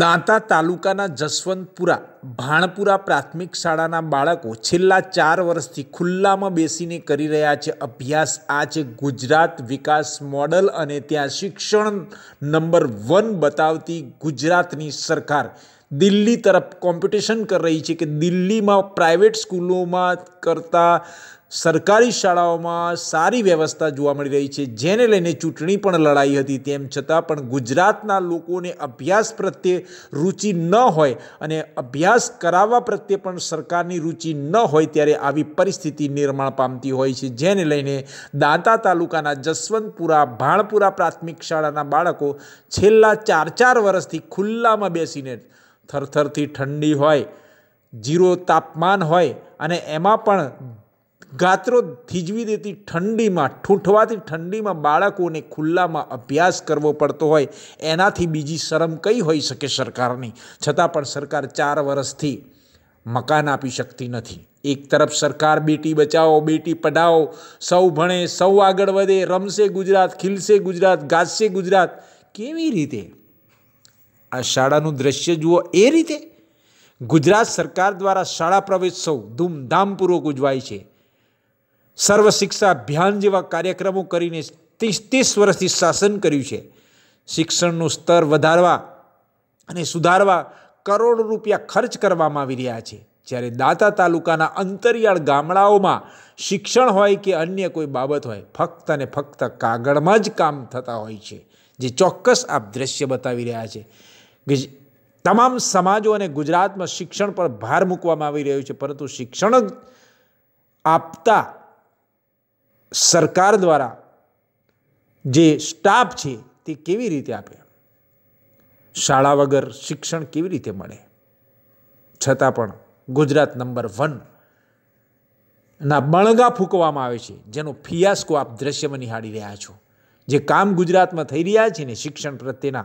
દાંતા તાલુકાના જસવંતપુરા ભાણપુરા પ્રાથમિક શાળાના બાળકો છેલ્લા ચાર વર્ષથી ખુલ્લામાં બેસીને કરી રહ્યા છે અભ્યાસ આ છે ગુજરાત વિકાસ મોડલ અને ત્યાં શિક્ષણ નંબર વન બતાવતી ગુજરાતની સરકાર દિલ્હી તરફ કોમ્પિટિશન કરી રહી છે કે દિલ્હીમાં પ્રાઇવેટ સ્કૂલોમાં કરતાં સરકારી શાળાઓમાં સારી વ્યવસ્થા જોવા મળી રહી છે જેને લઈને ચૂંટણી પણ લડાઈ હતી તેમ છતાં પણ ગુજરાતના લોકોને અભ્યાસ પ્રત્યે રુચિ ન હોય અને અભ્યાસ કરાવવા પ્રત્યે પણ સરકારની રુચિ ન હોય ત્યારે આવી પરિસ્થિતિ નિર્માણ પામતી હોય છે જેને લઈને દાંતા તાલુકાના જસવંતપુરા ભાણપુરા પ્રાથમિક શાળાના બાળકો છેલ્લા ચાર ચાર વર્ષથી ખુલ્લામાં બેસીને થરથરથી ઠંડી હોય જીરો તાપમાન હોય અને એમાં પણ ગાત્રો થીજવી દેતી ઠંડીમાં ઠૂંઠવાથી ઠંડીમાં બાળકોને ખુલ્લામાં અભ્યાસ કરવો પડતો હોય એનાથી બીજી શરમ કઈ હોઈ શકે સરકારની છતાં પણ સરકાર ચાર વર્ષથી મકાન આપી શકતી નથી એક તરફ સરકાર બેટી બચાવો બેટી પઢાઓ સૌ ભણે સૌ આગળ વધે રમશે ગુજરાત ખીલશે ગુજરાત ગાજશે ગુજરાત કેવી રીતે આ શાળાનું દ્રશ્ય જુઓ એ રીતે ગુજરાત સરકાર દ્વારા શાળા પ્રવેશ સૌ ધૂમધામપૂર્વક ઉજવાય છે સર્વ શિક્ષા અભિયાન જેવા કાર્યક્રમો કરીને ત્રીસ ત્રીસ વર્ષથી શાસન કર્યું છે શિક્ષણનું સ્તર વધારવા અને સુધારવા કરોડ રૂપિયા ખર્ચ કરવામાં આવી રહ્યા છે જ્યારે દાતા તાલુકાના અંતરિયાળ ગામડાઓમાં શિક્ષણ હોય કે અન્ય કોઈ બાબત હોય ફક્ત અને ફક્ત કાગળમાં જ કામ થતા હોય છે જે ચોક્કસ આપ દ્રશ્ય બતાવી રહ્યા છે તમામ સમાજો અને ગુજરાતમાં શિક્ષણ પર ભાર મૂકવામાં આવી રહ્યો છે પરંતુ શિક્ષણ આપતા સરકાર દ્વારા જે સ્ટાફ છે તે કેવી રીતે આપે શાળા વગર શિક્ષણ કેવી રીતે મળે છતાં પણ ગુજરાત નંબર વન ના બણગા ફૂંકવામાં આવે છે જેનો ફિયાસ્કો આપ દ્રશ્યમાં નિહાળી રહ્યા છો જે કામ ગુજરાતમાં થઈ રહ્યા છે ને શિક્ષણ પ્રત્યેના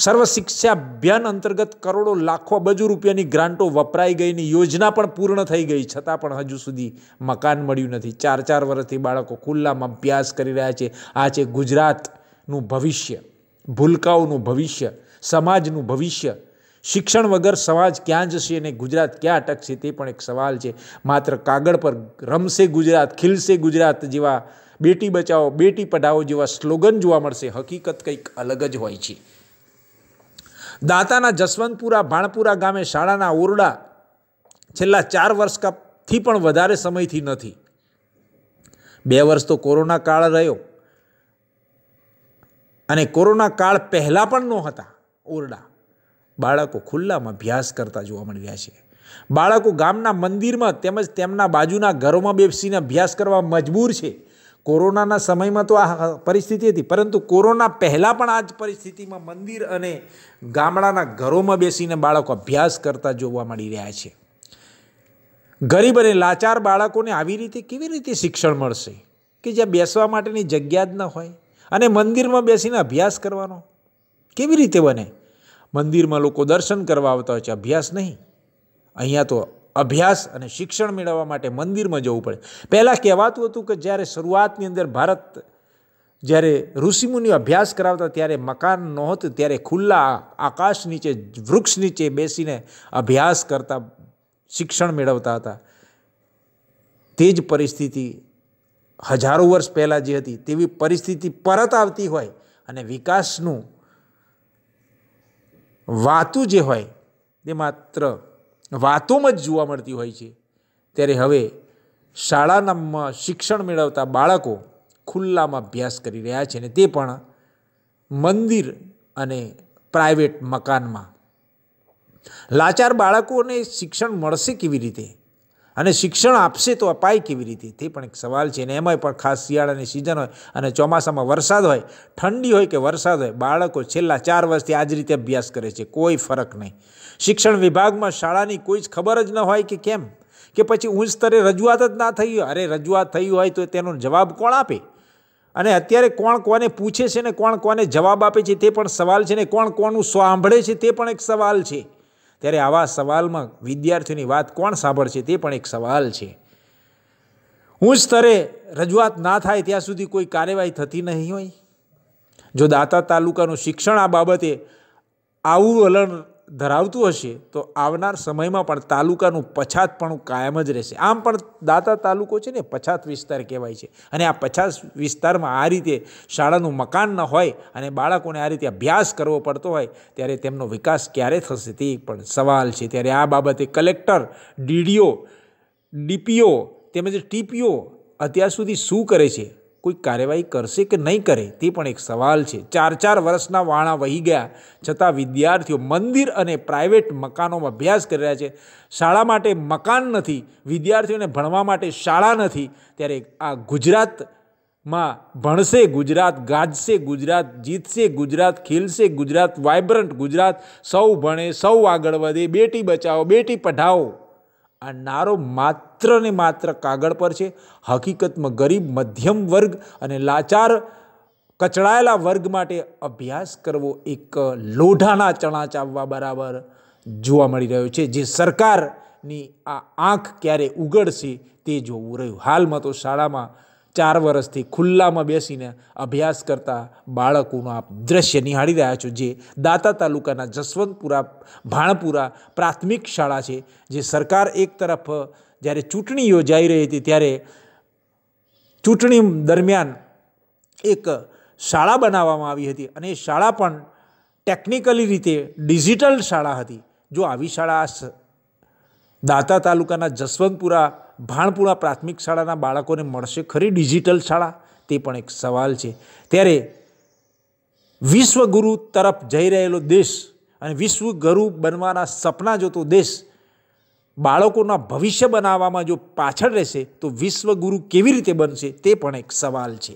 સર્વ શિક્ષા અભિયાન અંતર્ગત કરોડો લાખો અબજો રૂપિયાની ગ્રાન્ટો વપરાઈ ગઈની યોજના પણ પૂર્ણ થઈ ગઈ છતાં પણ હજુ સુધી મકાન મળ્યું નથી ચાર ચાર વર્ષથી બાળકો ખુલ્લામાં અભ્યાસ કરી રહ્યા છે આ છે ગુજરાતનું ભવિષ્ય ભૂલકાઓનું ભવિષ્ય સમાજનું ભવિષ્ય શિક્ષણ વગર સમાજ ક્યાં જશે અને ગુજરાત ક્યાં અટકશે તે પણ એક સવાલ છે માત્ર કાગળ પર રમશે ગુજરાત ખીલશે ગુજરાત જેવા બેટી બચાવો બેટી પઢાઓ જેવા સ્લોગન જોવા મળશે હકીકત કંઈક અલગ જ હોય છે દાંતાના જસવંતપુરા ભાણપુરા ગામે શાળાના ઓરડા છેલ્લા ચાર વર્ષ વર્ષથી પણ વધારે સમયથી નથી બે વર્ષ તો કોરોના કાળ રહ્યો અને કોરોના કાળ પહેલાં પણ નહોતા ઓરડા બાળકો ખુલ્લામાં અભ્યાસ કરતા જોવા મળી રહ્યા છે બાળકો ગામના મંદિરમાં તેમજ તેમના બાજુના ઘરોમાં બેસીને અભ્યાસ કરવા મજબૂર છે કોરોનાના સમયમાં તો આ પરિસ્થિતિ હતી પરંતુ કોરોના પહેલાં પણ આ જ પરિસ્થિતિમાં મંદિર અને ગામડાના ઘરોમાં બેસીને બાળકો અભ્યાસ કરતા જોવા મળી રહ્યા છે ગરીબ અને લાચાર બાળકોને આવી રીતે કેવી રીતે શિક્ષણ મળશે કે જ્યાં બેસવા માટેની જગ્યા જ ન હોય અને મંદિરમાં બેસીને અભ્યાસ કરવાનો કેવી રીતે બને મંદિરમાં લોકો દર્શન કરવા આવતા હોય છે અભ્યાસ નહીં અહીંયા તો અભ્યાસ અને શિક્ષણ મેળવવા માટે મંદિરમાં જવું પડે પહેલાં કહેવાતું હતું કે જ્યારે શરૂઆતની અંદર ભારત જ્યારે ઋષિમુનિ અભ્યાસ કરાવતા ત્યારે મકાન નહોતું ત્યારે ખુલ્લા આકાશ નીચે વૃક્ષ નીચે બેસીને અભ્યાસ કરતા શિક્ષણ મેળવતા હતા તે જ પરિસ્થિતિ હજારો વર્ષ પહેલાં જે હતી તેવી પરિસ્થિતિ પરત આવતી હોય અને વિકાસનું વાતું જે હોય તે માત્ર વાતોમાં જ જોવા મળતી હોય છે ત્યારે હવે શાળાના શિક્ષણ મેળવતા બાળકો ખુલ્લામાં અભ્યાસ કરી રહ્યા છે ને તે પણ મંદિર અને પ્રાઇવેટ મકાનમાં લાચાર બાળકોને શિક્ષણ મળશે કેવી રીતે અને શિક્ષણ આપશે તો અપાય કેવી રીતે તે પણ એક સવાલ છે અને એમાંય પણ ખાસ શિયાળાની સિઝન હોય અને ચોમાસામાં વરસાદ હોય ઠંડી હોય કે વરસાદ હોય બાળકો છેલ્લા ચાર વર્ષથી આ જ રીતે અભ્યાસ કરે છે કોઈ ફરક નહીં શિક્ષણ વિભાગમાં શાળાની કોઈ જ ખબર જ ન હોય કે કેમ કે પછી ઊંચ સ્તરે રજૂઆત જ ના થઈ હોય અરે રજૂઆત થઈ હોય તો તેનો જવાબ કોણ આપે અને અત્યારે કોણ કોને પૂછે છે ને કોણ કોને જવાબ આપે છે તે પણ સવાલ છે ને કોણ કોનું સાંભળે છે તે પણ એક સવાલ છે ત્યારે આવા સવાલમાં વિદ્યાર્થીઓની વાત કોણ સાંભળશે તે પણ એક સવાલ છે હું સ્તરે રજૂઆત ના થાય ત્યાં સુધી કોઈ કાર્યવાહી થતી નહીં હોય જો દાતા તાલુકાનું શિક્ષણ આ બાબતે આવું વલણ ધરાવતું હશે તો આવનાર સમયમાં પણ તાલુકાનું પછાતપણું કાયમ જ રહેશે આમ પણ દાતા તાલુકો છે ને પછાત વિસ્તાર કહેવાય છે અને આ પછાત વિસ્તારમાં આ રીતે શાળાનું મકાન ન હોય અને બાળકોને આ રીતે અભ્યાસ કરવો પડતો હોય ત્યારે તેમનો વિકાસ ક્યારે થશે તે પણ સવાલ છે ત્યારે આ બાબતે કલેક્ટર ડીડીઓ ડીપીઓ તેમજ ટીપીઓ અત્યાર સુધી શું કરે છે કોઈ કાર્યવાહી કરશે કે નહીં કરે તે પણ એક સવાલ છે ચાર ચાર વર્ષના વાણા વહી ગયા છતાં વિદ્યાર્થીઓ મંદિર અને પ્રાઇવેટ મકાનોમાં અભ્યાસ કરી રહ્યા છે શાળા માટે મકાન નથી વિદ્યાર્થીઓને ભણવા માટે શાળા નથી ત્યારે આ ગુજરાતમાં ભણશે ગુજરાત ગાજશે ગુજરાત જીતશે ગુજરાત ખીલશે ગુજરાત વાઇબ્રન્ટ ગુજરાત સૌ ભણે સૌ આગળ વધે બેટી બચાવો બેટી પઢાઓ આ નારો માત્ર ને માત્ર કાગળ પર છે હકીકતમાં ગરીબ મધ્યમ વર્ગ અને લાચાર કચડાયેલા વર્ગ માટે અભ્યાસ કરવો એક લોઢાના ચણા ચાવવા બરાબર જોવા મળી રહ્યો છે જે સરકારની આ આંખ ક્યારે ઉગડશે તે જોવું રહ્યું હાલમાં તો શાળામાં ચાર વર્ષથી ખુલ્લામાં બેસીને અભ્યાસ કરતા બાળકોનું આપ દ્રશ્ય નિહાળી રહ્યા છો જે દાતા તાલુકાના જસવંતપુરા ભાણપુરા પ્રાથમિક શાળા છે જે સરકાર એક તરફ જ્યારે ચૂંટણી યોજાઈ રહી હતી ત્યારે ચૂંટણી દરમિયાન એક શાળા બનાવવામાં આવી હતી અને એ શાળા પણ ટેકનિકલી રીતે ડિજિટલ શાળા હતી જો આવી શાળા દાતા તાલુકાના જસવંતપુરા ભાણપુરા પ્રાથમિક શાળાના બાળકોને મળશે ખરી ડિજિટલ શાળા તે પણ એક સવાલ છે ત્યારે વિશ્વગુરુ તરફ જઈ રહેલો દેશ અને વિશ્વગુરુ બનવાના સપના જોતો દેશ બાળકોના ભવિષ્ય બનાવવામાં જો પાછળ રહેશે તો વિશ્વગુરુ કેવી રીતે બનશે તે પણ એક સવાલ છે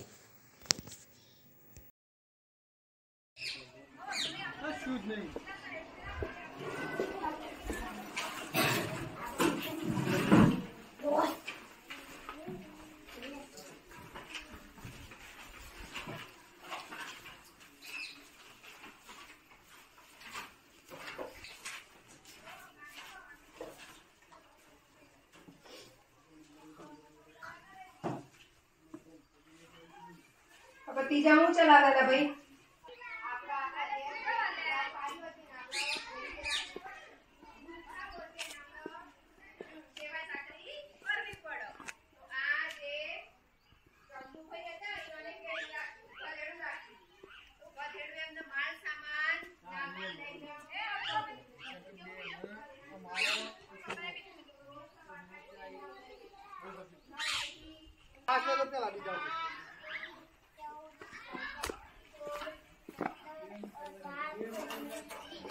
હવે ત્રીજા હું ચલાવેલા ભાઈ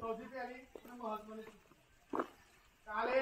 సోసి కాలే